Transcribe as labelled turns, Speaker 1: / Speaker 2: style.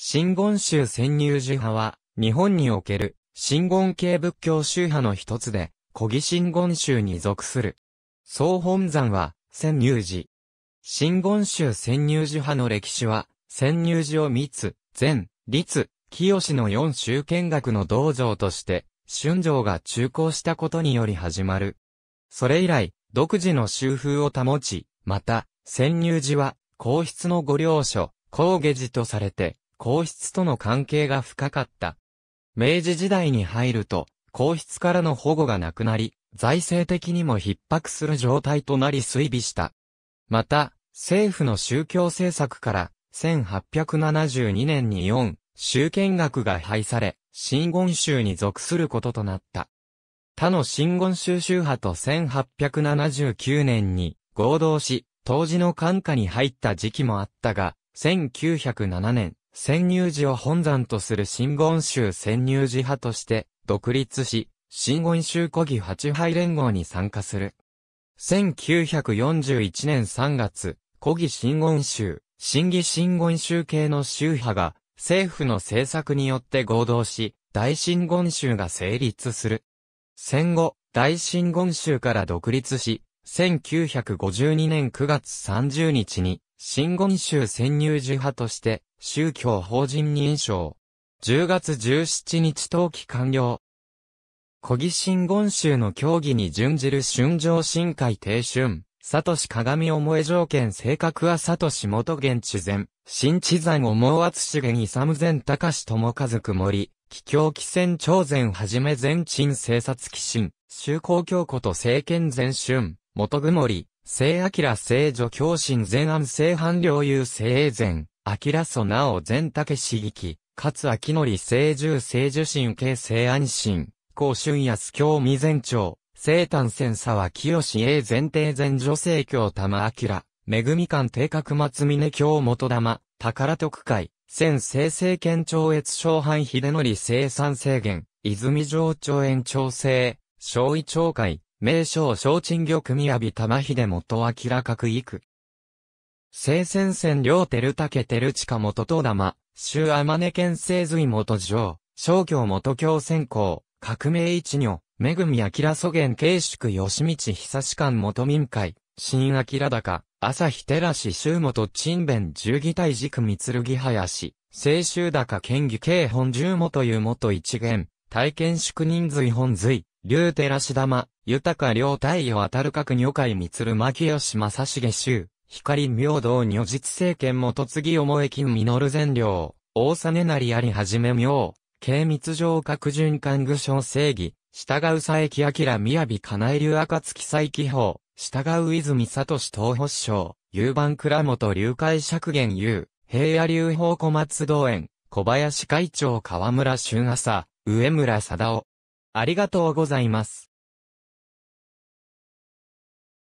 Speaker 1: 真言宗潜入寺派は、日本における、真言系仏教宗派の一つで、古義真言宗に属する。総本山は、潜入寺。真言宗潜入寺派の歴史は、潜入寺を密、善、律、清の四宗見学の道場として、春城が中興したことにより始まる。それ以来、独自の修風を保ち、また、潜入寺は、皇室の御領所、高下寺とされて、皇室との関係が深かった。明治時代に入ると、皇室からの保護がなくなり、財政的にも逼迫する状態となり衰微した。また、政府の宗教政策から、1872年に4、宗見学が廃され、新言宗に属することとなった。他の新言宗宗派と1879年に合同し、当時の管下に入った時期もあったが、1907年、潜入寺を本山とする新言宗潜入寺派として独立し、新言宗古義八敗連合に参加する。1941年3月、古義新言宗、新義新言宗系の宗派が政府の政策によって合同し、大新言宗が成立する。戦後、大新言宗から独立し、1952年9月30日に新言宗潜入受派として、宗教法人認証。10月17日登記完了。小木新言宗の協議に準じる春上新海定春。サトシ鏡思え条件性格はサトシ元元地前、新地山思う厚げにサム前高志友和曇り、気境気戦朝前はじめ前鎮政察鬼神、修公教こと政権前春、元曇り、聖明聖女教神全安聖藩領有聖前、明祖なお全志義劇、かつ秋則聖獣聖樹神系聖安心、高春安京未前長、聖丹千沢清志英前帝前女性京玉明、恵み館定格松峰京元玉、宝徳会、先聖聖権超越小藩秀則聖三制限、泉城町園長整、小医長会、名称小鎮玉阿城玉秀元明らかくいく。聖戦線両てるたけてるちか元と玉、周あまね県聖髄元城、小京元京先行、革命一女、めぐみあきら祖元慶祝吉道久志官元民会、新あきら高、朝日寺市周元陳弁十義大軸三剣林、清州高県議慶本十元湯元一元、体験宿人随本随、竜寺市玉、豊両太陽当たる各女会三鶴牧吉正重衆、光明道如実政権元次思え金実善良、大なりありはじめ明、軽密上各循環具象正義、従う佐伯明宮美金井流暁再起法、従う泉聡東北省、夕番倉本流海釈元優、平野流法小松道園、小林会長河村俊朝、上村貞夫。ありがとうございます。